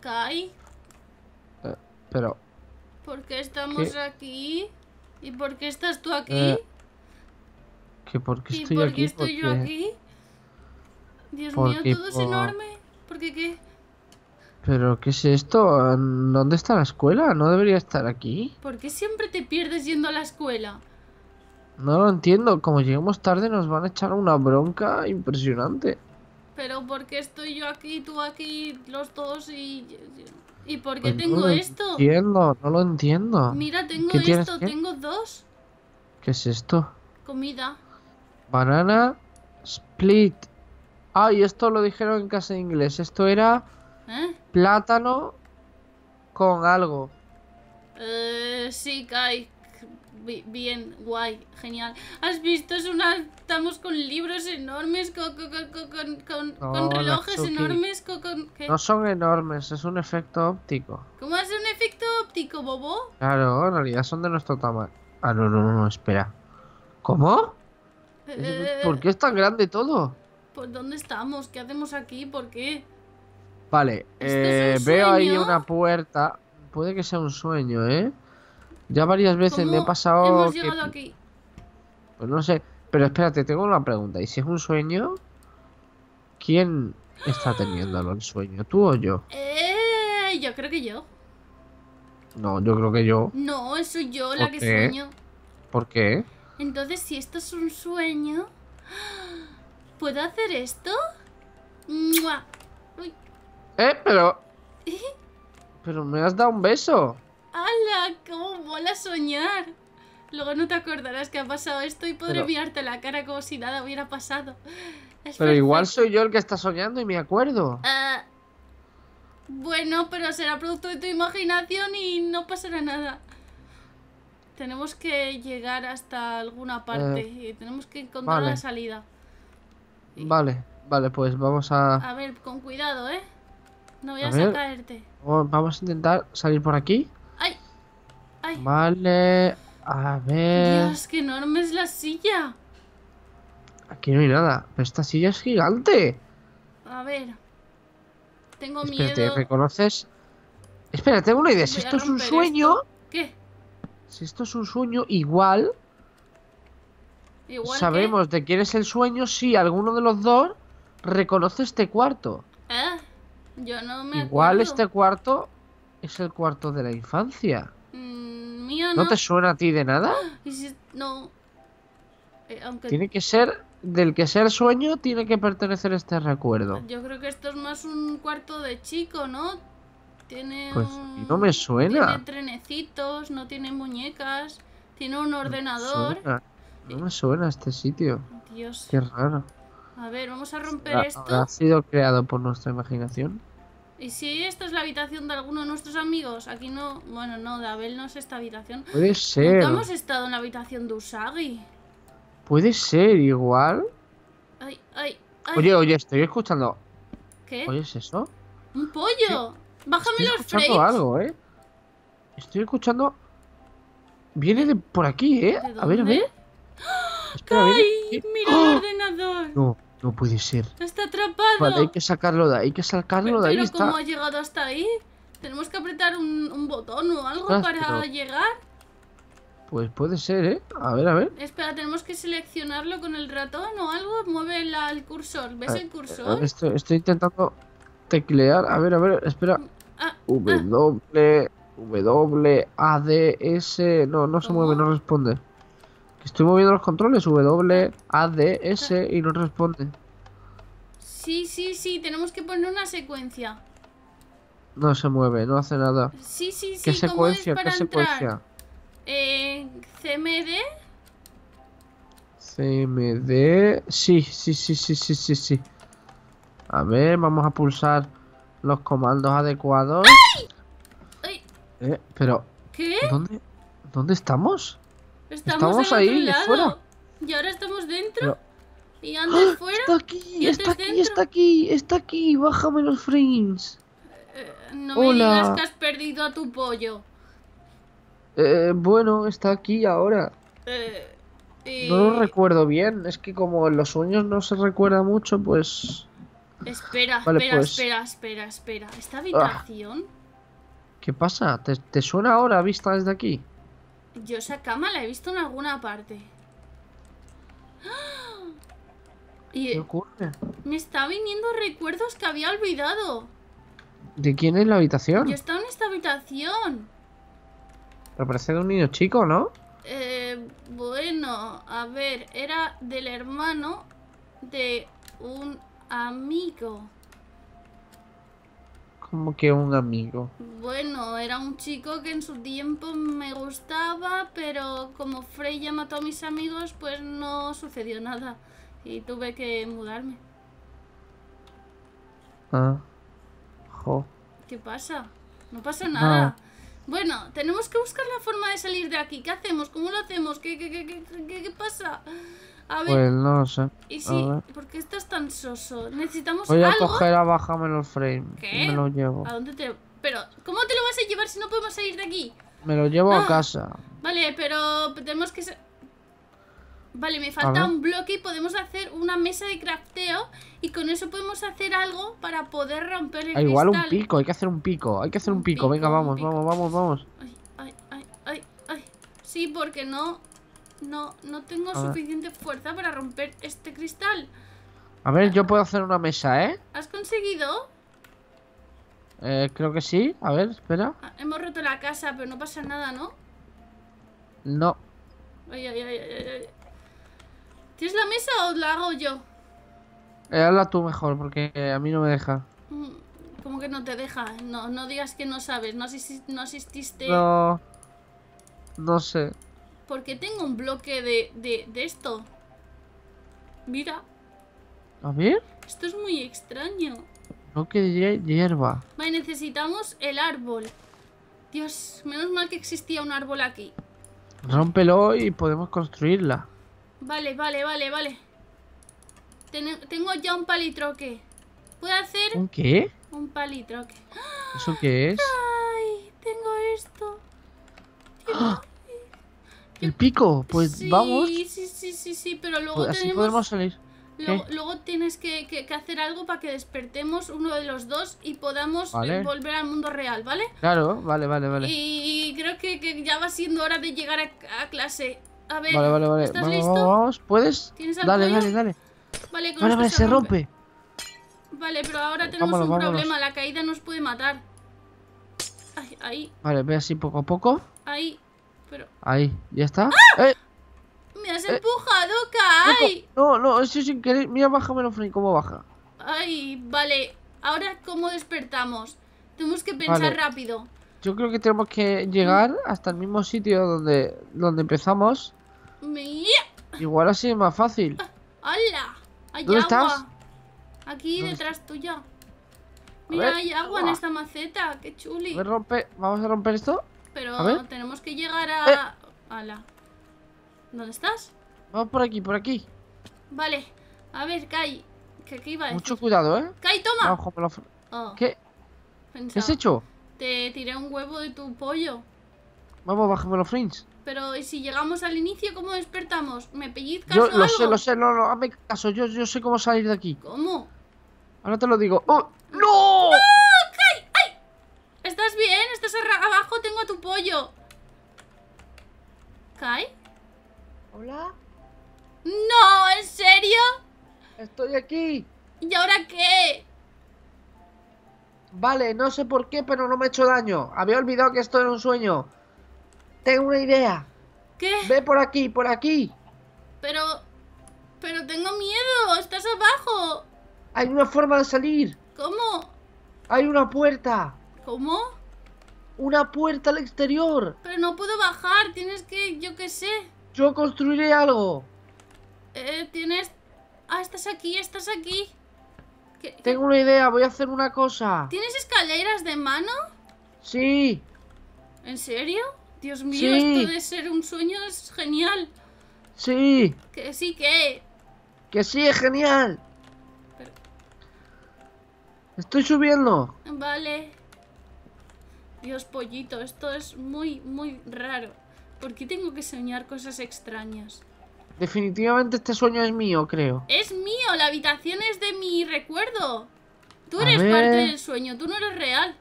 Kai. Eh, pero... ¿Por qué estamos aquí? ¿Y por qué estás tú aquí? Eh, por estoy ¿Y por aquí? qué estoy yo aquí? Dios mío, todo es enorme. ¿Por qué qué? ¿Pero qué es esto? ¿Dónde está la escuela? ¿No debería estar aquí? ¿Por qué siempre te pierdes yendo a la escuela? No lo entiendo. Como lleguemos tarde nos van a echar una bronca impresionante. Pero ¿por qué estoy yo aquí, tú aquí, los dos y... ¿Y por qué pues tengo tengo no esto? Entiendo, no lo entiendo. Mira, tengo esto, tengo dos. ¿Qué es esto? Comida. Banana split. Ah, y esto lo dijeron en casa de inglés. Esto era ¿Eh? plátano con algo. Eh, sí, Kai bien, guay, genial. ¿Has visto? Es una... Estamos con libros enormes, con, con, relojes enormes, No son enormes, es un efecto óptico. ¿Cómo es un efecto óptico, bobo? Claro, en realidad son de nuestro tamaño. Ah, no, no, no, espera. ¿Cómo? Eh, ¿Por qué es tan grande todo? ¿Por dónde estamos? ¿Qué hacemos aquí? ¿Por qué? Vale, eh, veo ahí una puerta. Puede que sea un sueño, ¿eh? Ya varias veces me he pasado. aquí. Pues no sé. Pero espérate, tengo una pregunta. ¿Y si es un sueño? ¿Quién está teniéndolo el sueño? ¿Tú o yo? Eh, yo creo que yo. No, yo creo que yo. No, soy yo la que sueño. ¿Por qué? Entonces, si esto es un sueño, ¿puedo hacer esto? Eh, pero. Pero me has dado un beso. ¡Hala! ¡Cómo mola soñar! Luego no te acordarás que ha pasado esto y podré mirarte la cara como si nada hubiera pasado. pero igual soy yo el que está soñando y me acuerdo. Ah, bueno, pero será producto de tu imaginación y no pasará nada. Tenemos que llegar hasta alguna eh, parte y tenemos que encontrar la salida. Vale, vale, pues vamos a... A ver, con cuidado, ¿eh? No voy a, a caerte. Vamos a intentar salir por aquí. Vale, a ver... Dios, que enorme es la silla. Aquí no hay nada, pero esta silla es gigante. A ver... Tengo miedo. ¿reconoces? Espera, tengo una idea. Si esto es un sueño... ¿Qué? Si esto es un sueño, igual... Sabemos de quién es el sueño si alguno de los dos reconoce este cuarto. Ah, yo no me Igual este cuarto es el cuarto de la infancia no. te suena a ti de nada? No. Eh, tiene que ser. Del que sea el sueño, tiene que pertenecer este recuerdo. Yo creo que esto es más un cuarto de chico, ¿no? Tiene. Pues no me suena. Tiene trenecitos, no tiene muñecas, tiene un ordenador. No me suena, este sitio. Dios. Qué raro. A ver, vamos a romper esto. ¿Ha sido creado por nuestra imaginación? ¿Y si esta es la habitación de alguno de nuestros amigos? Aquí no... Bueno, no, de Abel no es esta habitación. Puede ser. hemos estado en la habitación de Usagi. Puede ser, igual. Ay, ay, ay. Oye, oye, estoy escuchando... ¿Qué? ¿Oye, es eso? ¡Un pollo! Bájame estoy los escuchando algo, ¿eh? Estoy escuchando... Viene de por aquí, ¿eh? A ver, a ver. ¡Ay! ¡Mira el ¡Ah! ordenador! No. No puede ser. Está atrapado. hay que sacarlo de ahí, hay que sacarlo de ahí. Pero ¿cómo ha llegado hasta ahí? Tenemos que apretar un, botón o algo para llegar. Pues puede ser, ¿eh? A ver, a ver. Espera, tenemos que seleccionarlo con el ratón o algo. Mueve la, el cursor. ¿Ves ah, el cursor? Estoy, intentando teclear. A ver, a ver, espera. Ah, ah. w, W, A, D, S. No, no se mueve, no responde. Estoy moviendo los controles, W, A, D, S y no responde. Sí, sí, sí, tenemos que poner una secuencia. No se mueve, no hace nada. Sí, sí, sí. ¿Qué secuencia? ¿Qué secuencia? Eh, CMD. CMD. Sí, sí, sí, sí, sí, sí, sí. A ver, vamos a pulsar los comandos adecuados. Eh, pero. ¿Qué? ¿Dónde, ¿Dónde estamos? Estamos, ahí, lado, fuera. Y ahora estamos dentro. Y antes ¡Ah! fuera. Está aquí, está aquí, está aquí, está aquí. Bájame los frames. Eh, no me digas que has perdido a tu pollo. Eh, bueno, está aquí ahora. Eh, no lo recuerdo bien. Es que como en los sueños no se recuerda mucho, pues. Espera, espera, pues. espera, espera, espera. ¿Esta ah. habitación? ¿Qué pasa? ¿Te, ¿Te, suena ahora vista desde aquí? Yo esa cama la he visto en alguna parte. ¡Ah! Y ¿Qué ocurre? Me está viniendo recuerdos que había olvidado. ¿De quién es la habitación? Yo estaba en esta habitación. Pero parece de un niño chico, ¿no? Eh, bueno, a ver, era del hermano de un amigo como que un amigo? Bueno, era un chico que en su tiempo me gustaba, pero como Freya mató a mis amigos, pues no sucedió nada. Y tuve que mudarme. Ah. ¿Qué pasa? No pasa nada. Ah. Bueno, tenemos que buscar la forma de salir de aquí. ¿Qué hacemos? ¿Cómo lo hacemos? ¿Qué, qué, qué, qué, qué pasa? A ver. Pues no lo sé. ¿Y si, por qué estás tan soso? Necesitamos algo. Voy a coger a bajarme los frames. ¿Qué? me lo llevo. ¿A dónde te.? Pero, ¿cómo te lo vas a llevar si no podemos salir de aquí? Me lo llevo a ah, casa. Vale, pero tenemos que. Vale, me falta un bloque y podemos hacer una mesa de crafteo y con eso podemos hacer algo para poder romper el ah, igual un pico, hay que hacer un pico, hay que hacer un, pico. Venga, vamos, vamos, vamos, vamos. ay, ay, ay, ay. Sí, porque no no, no tengo suficiente fuerza para romper este cristal. A ver, ah. yo puedo hacer una mesa, ¿eh? ¿Has conseguido? Eh, creo que sí. A ver, espera. Ah, hemos roto la casa, pero no pasa nada, ¿no? No. Ay, ay, ay, ¿Tienes la mesa o la hago yo? Eh, hazla tú mejor, porque eh, a mí no me deja. Mm, ¿Cómo que no te deja? No, no digas que no sabes. No, asististe. No. No sé. Porque tengo un bloque de, de, esto. Mira. A ver. Esto es muy extraño. Bloque de hierba. Vale, necesitamos el árbol. Dios, menos mal que existía un árbol aquí. Rómpelo y podemos construirla. Vale, vale, vale, vale. tengo ya un palitroque. ¿Puedo hacer? ¿Un qué? Un palitroque. ¿Eso qué es? ¡Ah! El pico, pues vamos. Sí, sí, sí, sí, pero luego pues, así podemos salir. Luego, tienes que, hacer algo para que despertemos uno de los dos y podamos eh, volver al mundo real, ¿vale? Claro, vale, vale, vale. Y, creo que, ya va siendo hora de llegar a, clase. A ver, vale, vale, ¿estás vamos, listo? ¿puedes? ¿Tienes algo dale, dale, dale, Vale, vale, se rompe. Vale, pero ahora tenemos un problema, la caída nos puede matar. ahí. Vale, ve así poco a poco. Ahí. Ahí, ¿ya está? ¡Ah! ¡Eh! ¡Me has eh, empujado, Kai! No, no, eso sin querer. Mira, menos frame, cómo baja. Ay, vale. Ahora, ¿cómo despertamos? Tenemos que pensar rápido. Yo creo que tenemos que llegar mm. hasta el mismo sitio donde, donde empezamos. Igual así es más fácil. Ah, ¡Hala! ¿Dónde estás? Aquí detrás tuya. Mira, hay agua, en esta maceta. ¡Qué chuli! ¿Vamos a romper esto? Pero tenemos que llegar a... Eh. Ala. ¿Dónde estás? Vamos por aquí, por aquí. Vale. A ver, Kai. Que aquí iba Mucho cuidado, ¿eh? Kai, toma. Oh. ¿Qué? ¿Qué has hecho? Te tiré un huevo de tu pollo. Vamos, bájame los friends Pero ¿y si llegamos al inicio, ¿cómo despertamos? ¿Me pellizcas yo, lo sé, lo sé, no, no, hazme caso. Yo, yo sé cómo salir de aquí. ¿Cómo? Ahora te lo digo. ¡Oh! ¡No! ¡No! ¿Kai? ¿Hola? No, ¿en serio? Estoy aquí. ¿Y ahora qué? Vale, no sé por qué, pero no me he hecho daño. Había olvidado que esto era un sueño. Tengo una idea. ¿Qué? Ve por aquí, por aquí. Pero... Pero tengo miedo, estás abajo. Hay una forma de salir. ¿Cómo? Hay una puerta. ¿Cómo? una puerta al exterior. Pero no puedo bajar, tienes que, yo qué sé. Yo construiré algo. Eh, tienes... Ah, estás aquí, estás aquí. Tengo una idea, voy a hacer una cosa. ¿Tienes escaleras de mano? Sí. ¿En serio? Dios mío, esto de ser un sueño es genial. Sí. Que sí, que... Que sí, es genial. Estoy subiendo. Vale. Dios pollito, esto es muy, muy raro. ¿Por qué tengo que soñar cosas extrañas? Definitivamente este sueño es mío, creo. Es mío, la habitación es de mi recuerdo. Tú eres parte del sueño, tú no eres real.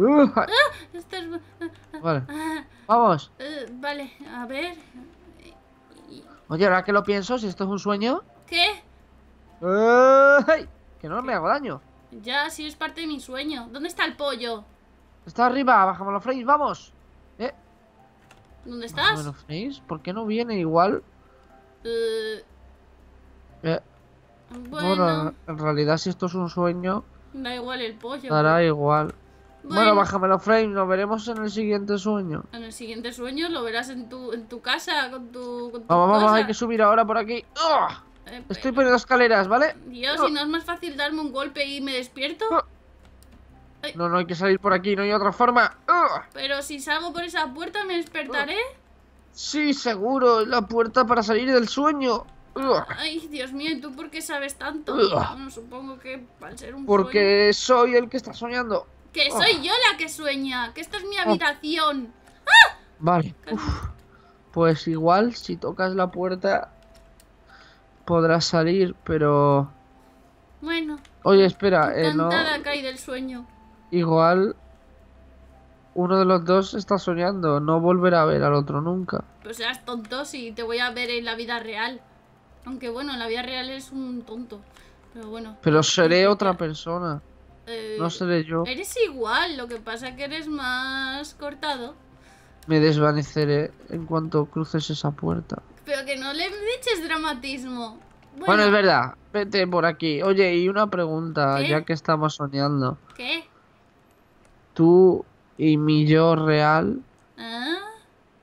Ah, ah, vale. Ah, Vamos. Eh, vale, a ver. Oye, ahora que lo pienso, si esto es un sueño. ¿Qué? que no me hago daño. Ya, si es parte de mi sueño. ¿Dónde está el pollo? Está arriba, bajamos los frames, vamos. ¿Eh? ¿Dónde estás? ¿Por qué no viene igual? Eh. Eh. Bueno. en realidad si esto es un sueño... Da igual el pollo. Dará igual. Bueno. los frames, nos veremos en el siguiente sueño. En el siguiente sueño lo verás en tu, en tu casa, con tu... Con vamos, vamos, hay que subir ahora por aquí. Eh, Estoy poniendo escaleras, ¿vale? Dios, si no es más fácil darme un golpe y me despierto? No, no hay que salir por aquí, no hay otra forma. Pero si salgo por esa puerta, ¿me despertaré? Sí, seguro, es la puerta para salir del sueño. Ay, Dios mío, ¿y tú por qué sabes tanto? supongo que al ser un Porque soy el que está soñando. Que soy yo la que sueña, que esta es mi habitación. Vale. Pues igual, si tocas la puerta, podrás salir, pero... Bueno. Oye, espera, eh, no... que del sueño. Igual uno de los dos está soñando, no volverá a ver al otro nunca. Pero pues seas tonto si te voy a ver en la vida real. Aunque bueno, en la vida real es un tonto. Pero bueno. Pero seré otra persona. Eh, no seré yo. Eres igual, lo que pasa que eres más cortado. Me desvaneceré en cuanto cruces esa puerta. Pero que no le eches dramatismo. Bueno, es verdad. Vete por aquí. Oye, y una pregunta, ya que estamos soñando. ¿Qué? Tú y mi yo real ¿Ah?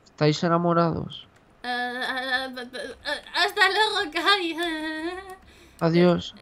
estáis enamorados. Ah, ah, hasta luego, Kai. Adiós.